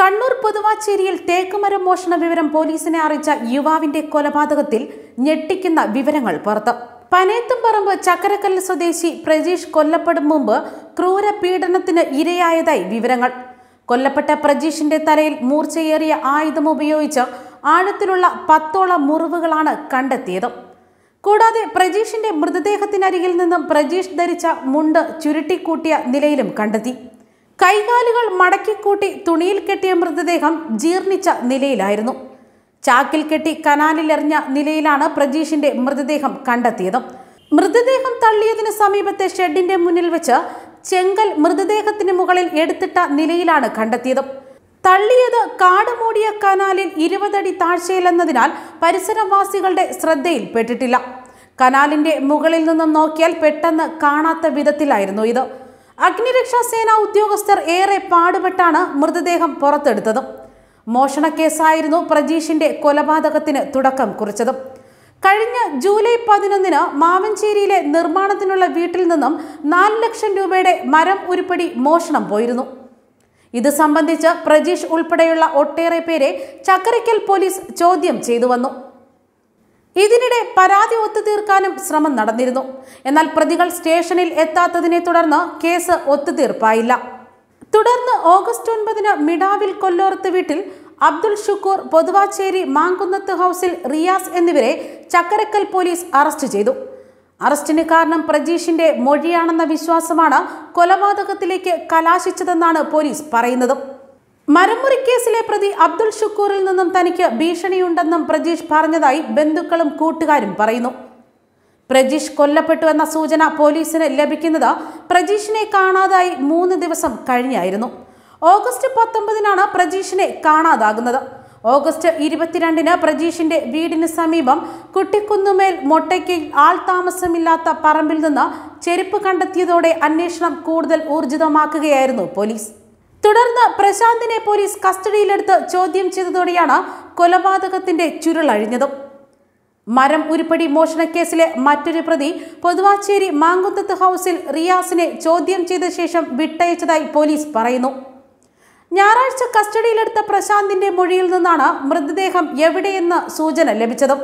കണ്ണൂർ പുതുവാച്ചേരിയിൽ തേക്കുമരം മോഷണ വിവരം പോലീസിനെ അറിയിച്ച യുവാവിന്റെ കൊലപാതകത്തിൽ ഞെട്ടിക്കുന്ന വിവരങ്ങൾ പുറത്ത് പനേത്തുംപറമ്പ് ചക്കരക്കല്ല് സ്വദേശി പ്രജീഷ് കൊല്ലപ്പെടും മുമ്പ് ക്രൂര പീഡനത്തിന് ഇരയായതായി വിവരങ്ങൾ കൊല്ലപ്പെട്ട പ്രജീഷിന്റെ തലയിൽ മൂർച്ചയേറിയ ആയുധം ഉപയോഗിച്ച് ആഴത്തിലുള്ള പത്തോളം മുറിവുകളാണ് കണ്ടെത്തിയത് കൂടാതെ പ്രജീഷിന്റെ മൃതദേഹത്തിനരികിൽ നിന്നും പ്രജീഷ് ധരിച്ച മുണ്ട് ചുരുട്ടിക്കൂട്ടിയ നിലയിലും കണ്ടെത്തി കൈകാലുകൾ മടക്കിക്കൂട്ടി തുണിയിൽ കെട്ടിയ മൃതദേഹം ജീർണിച്ച നിലയിലായിരുന്നു ചാക്കിൽ കെട്ടി കനാലിലെറിഞ്ഞ നിലയിലാണ് പ്രജീഷിന്റെ മൃതദേഹം കണ്ടെത്തിയത് മൃതദേഹം തള്ളിയതിന് സമീപത്തെ ഷെഡിന്റെ മുന്നിൽ വെച്ച് ചെങ്കൽ മൃതദേഹത്തിന് മുകളിൽ എടുത്തിട്ട നിലയിലാണ് കണ്ടെത്തിയത് തള്ളിയത് കാട് മൂടിയ കനാലിൽ ഇരുപതടി താഴ്ചയിലെന്നതിനാൽ പരിസരവാസികളുടെ ശ്രദ്ധയിൽപ്പെട്ടിട്ടില്ല കനാലിന്റെ മുകളിൽ നിന്നും നോക്കിയാൽ പെട്ടെന്ന് കാണാത്ത വിധത്തിലായിരുന്നു ഇത് അഗ്നിരക്ഷാസേന ഉദ്യോഗസ്ഥർ ഏറെ പാടുപെട്ടാണ് മൃതദേഹം പുറത്തെടുത്തത് മോഷണക്കേസായിരുന്നു പ്രജീഷിന്റെ കൊലപാതകത്തിന് തുടക്കം കുറിച്ചത് കഴിഞ്ഞ ജൂലൈ പതിനൊന്നിന് മാവഞ്ചേരിയിലെ നിർമ്മാണത്തിനുള്ള വീട്ടിൽ നിന്നും നാല് ലക്ഷം രൂപയുടെ മരം ഉരുപ്പടി മോഷണം പോയിരുന്നു ഇത് സംബന്ധിച്ച് പ്രജീഷ് ഉൾപ്പെടെയുള്ള ഒട്ടേറെ പേരെ ചക്കരയ്ക്കൽ പോലീസ് ചോദ്യം ചെയ്തു വന്നു ഇതിനിടെ പരാതി ഒത്തുതീർക്കാനും ശ്രമം നടന്നിരുന്നു എന്നാൽ പ്രതികൾ സ്റ്റേഷനിൽ എത്താത്തതിനെ തുടർന്ന് കേസ് ഒത്തുതീർപ്പായില്ല തുടർന്ന് ഓഗസ്റ്റ് ഒൻപതിന് മിഡാവിൽ കൊല്ലോർത്ത് വീട്ടിൽ അബ്ദുൾ ഷുക്കൂർ പൊതുവാച്ചേരി മാങ്കുന്നത്ത് ഹൗസിൽ റിയാസ് എന്നിവരെ ചക്കരക്കൽ പോലീസ് അറസ്റ്റ് ചെയ്തു അറസ്റ്റിന് കാരണം പ്രജീഷിന്റെ മൊഴിയാണെന്ന വിശ്വാസമാണ് കൊലപാതകത്തിലേക്ക് കലാശിച്ചതെന്നാണ് പോലീസ് പറയുന്നതും മരമുറി കേസിലെ പ്രതി അബ്ദുൾ ഷുക്കൂറിൽ നിന്നും തനിക്ക് ഭീഷണിയുണ്ടെന്നും പ്രജീഷ് പറഞ്ഞതായി ബന്ധുക്കളും കൂട്ടുകാരും പറയുന്നു പ്രജീഷ് കൊല്ലപ്പെട്ടു എന്ന സൂചന പോലീസിന് ലഭിക്കുന്നത് പ്രജീഷിനെ കാണാതായി മൂന്ന് ദിവസം കഴിഞ്ഞായിരുന്നു ഓഗസ്റ്റ് പത്തൊമ്പതിനാണ് പ്രജീഷിനെ കാണാതാകുന്നത് ഓഗസ്റ്റ് ഇരുപത്തിരണ്ടിന് പ്രജീഷിന്റെ വീടിന് സമീപം കുട്ടിക്കുന്നുമേൽ മൊട്ടയ്ക്ക് ആൾ താമസമില്ലാത്ത പറമ്പിൽ നിന്ന് ചെരുപ്പ് കണ്ടെത്തിയതോടെ അന്വേഷണം കൂടുതൽ ഊർജിതമാക്കുകയായിരുന്നു പോലീസ് തുടർന്ന് പ്രശാന്തിനെ പോലീസ് കസ്റ്റഡിയിലെടുത്ത് ചോദ്യം ചെയ്തതോടെയാണ് കൊലപാതകത്തിന്റെ ചുരുളഴിഞ്ഞത് മരം ഉരുപ്പടി മോഷണക്കേസിലെ മറ്റൊരു പ്രതി പൊതുവാച്ചേരി മാങ്കുന്തത്ത് ഹൗസിൽ റിയാസിനെ ചോദ്യം ചെയ്ത ശേഷം വിട്ടയച്ചതായി പോലീസ് പറയുന്നു ഞായറാഴ്ച കസ്റ്റഡിയിലെടുത്ത പ്രശാന്തിന്റെ മൊഴിയിൽ നിന്നാണ് മൃതദേഹം എവിടെയെന്ന് സൂചന ലഭിച്ചത്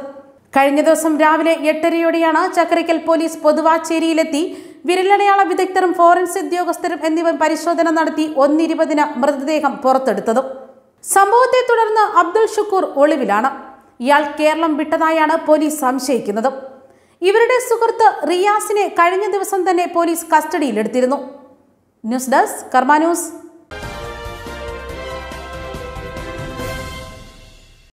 കഴിഞ്ഞ ദിവസം രാവിലെ എട്ടരയോടെയാണ് ചക്കരയ്ക്കൽ പോലീസ് പൊതുവാച്ചേരിയിലെത്തി വിരലടയാള വിദഗ്ധരും ഫോറൻസിക് ഉദ്യോഗസ്ഥരും എന്നിവർ പരിശോധന നടത്തി ഒന്നിരുപതിന് മൃതദേഹം പുറത്തെടുത്തതും സംഭവത്തെ തുടർന്ന് അബ്ദുൾ ഷുക്കൂർ ഒളിവിലാണ് ഇയാൾ കേരളം വിട്ടതായാണ് പോലീസ് സംശയിക്കുന്നത് ഇവരുടെ സുഹൃത്ത് റിയാസിനെ കഴിഞ്ഞ ദിവസം തന്നെ പോലീസ് കസ്റ്റഡിയിലെടുത്തിരുന്നു ന്യൂസ് ഡെസ്ക് കർമാന്യൂസ്